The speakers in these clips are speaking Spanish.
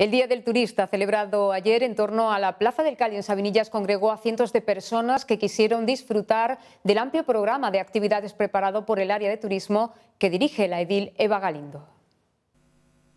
El Día del Turista, celebrado ayer en torno a la Plaza del Cali en Sabinillas, congregó a cientos de personas que quisieron disfrutar del amplio programa de actividades preparado por el área de turismo que dirige la edil Eva Galindo.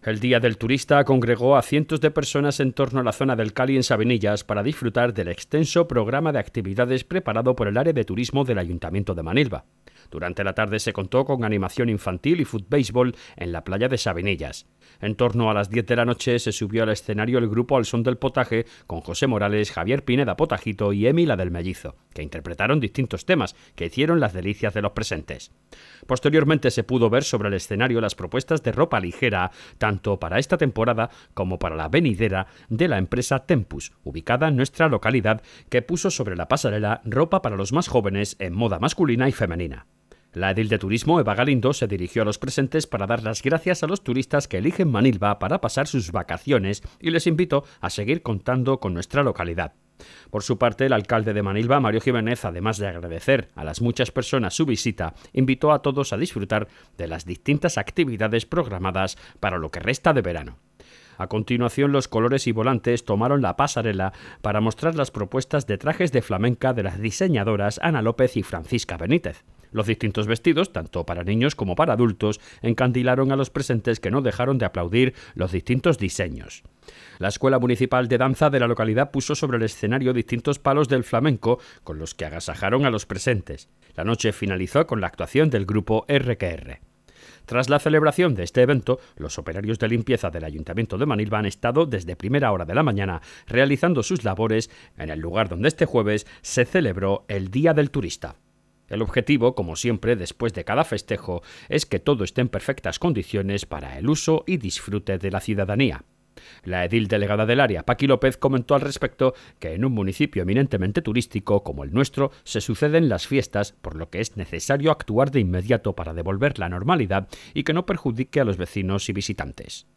El Día del Turista congregó a cientos de personas en torno a la zona del Cali en Sabinillas para disfrutar del extenso programa de actividades preparado por el área de turismo del Ayuntamiento de Manilva. Durante la tarde se contó con animación infantil y fútbol en la playa de Sabinillas. En torno a las 10 de la noche se subió al escenario el grupo Al Son del Potaje con José Morales, Javier Pineda Potajito y Emila del Mellizo, que interpretaron distintos temas que hicieron las delicias de los presentes. Posteriormente se pudo ver sobre el escenario las propuestas de ropa ligera, tanto para esta temporada como para la venidera de la empresa Tempus, ubicada en nuestra localidad, que puso sobre la pasarela ropa para los más jóvenes en moda masculina y femenina. La edil de turismo, Eva Galindo, se dirigió a los presentes para dar las gracias a los turistas que eligen Manilva para pasar sus vacaciones y les invito a seguir contando con nuestra localidad. Por su parte, el alcalde de Manilva, Mario Jiménez, además de agradecer a las muchas personas su visita, invitó a todos a disfrutar de las distintas actividades programadas para lo que resta de verano. A continuación, los colores y volantes tomaron la pasarela para mostrar las propuestas de trajes de flamenca de las diseñadoras Ana López y Francisca Benítez. Los distintos vestidos, tanto para niños como para adultos, encandilaron a los presentes que no dejaron de aplaudir los distintos diseños. La Escuela Municipal de Danza de la localidad puso sobre el escenario distintos palos del flamenco con los que agasajaron a los presentes. La noche finalizó con la actuación del grupo RQR. Tras la celebración de este evento, los operarios de limpieza del Ayuntamiento de Manilva han estado desde primera hora de la mañana realizando sus labores en el lugar donde este jueves se celebró el Día del Turista. El objetivo, como siempre, después de cada festejo, es que todo esté en perfectas condiciones para el uso y disfrute de la ciudadanía. La edil delegada del área, Paqui López, comentó al respecto que en un municipio eminentemente turístico como el nuestro se suceden las fiestas, por lo que es necesario actuar de inmediato para devolver la normalidad y que no perjudique a los vecinos y visitantes.